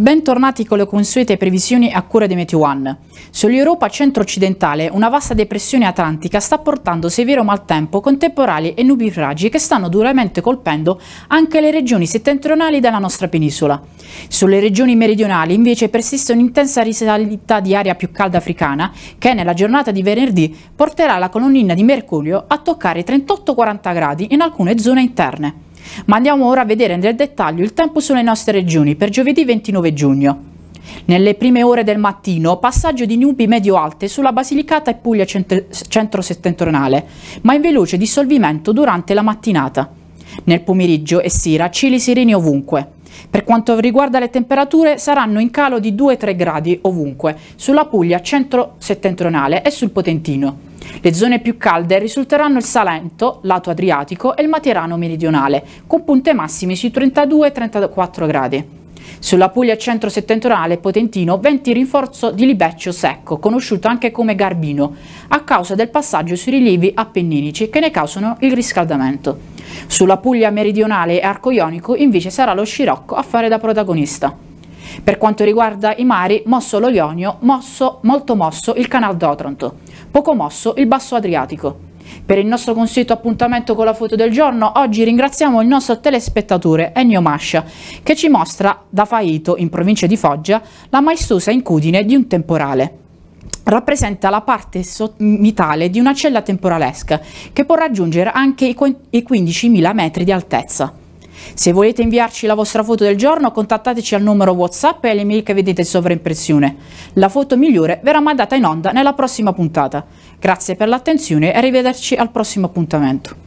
Bentornati con le consuete previsioni a cura di Meteo One. Sull'Europa centro-occidentale una vasta depressione atlantica sta portando severo maltempo con temporali e nubifragi che stanno duramente colpendo anche le regioni settentrionali della nostra penisola. Sulle regioni meridionali invece persiste un'intensa risalita di aria più calda africana che nella giornata di venerdì porterà la colonnina di mercurio a toccare i 38-40 gradi in alcune zone interne. Ma andiamo ora a vedere nel dettaglio il tempo sulle nostre regioni per giovedì 29 giugno. Nelle prime ore del mattino, passaggio di nubi medio-alte sulla Basilicata e Puglia centro-settentrionale, ma in veloce dissolvimento durante la mattinata. Nel pomeriggio e sera cili sireni ovunque. Per quanto riguarda le temperature, saranno in calo di 2-3 gradi ovunque, sulla Puglia centro-settentrionale e sul Potentino. Le zone più calde risulteranno il Salento, lato Adriatico e il Materano meridionale, con punte massime sui 32-34 gradi. Sulla Puglia centro-settentrionale Potentino venti rinforzo di libeccio secco, conosciuto anche come garbino, a causa del passaggio sui rilievi appenninici che ne causano il riscaldamento. Sulla Puglia meridionale e arco ionico invece sarà lo scirocco a fare da protagonista. Per quanto riguarda i mari, mosso l'Olionio, mosso, molto mosso il Canal d'Otranto, poco mosso il Basso Adriatico. Per il nostro consueto appuntamento con la foto del giorno, oggi ringraziamo il nostro telespettatore Ennio Mascia, che ci mostra da Faito, in provincia di Foggia, la maestosa incudine di un temporale. Rappresenta la parte sommitale di una cella temporalesca, che può raggiungere anche i 15.000 metri di altezza. Se volete inviarci la vostra foto del giorno contattateci al numero WhatsApp e all'email che vedete in sovraimpressione. La foto migliore verrà mandata in onda nella prossima puntata. Grazie per l'attenzione e arrivederci al prossimo appuntamento.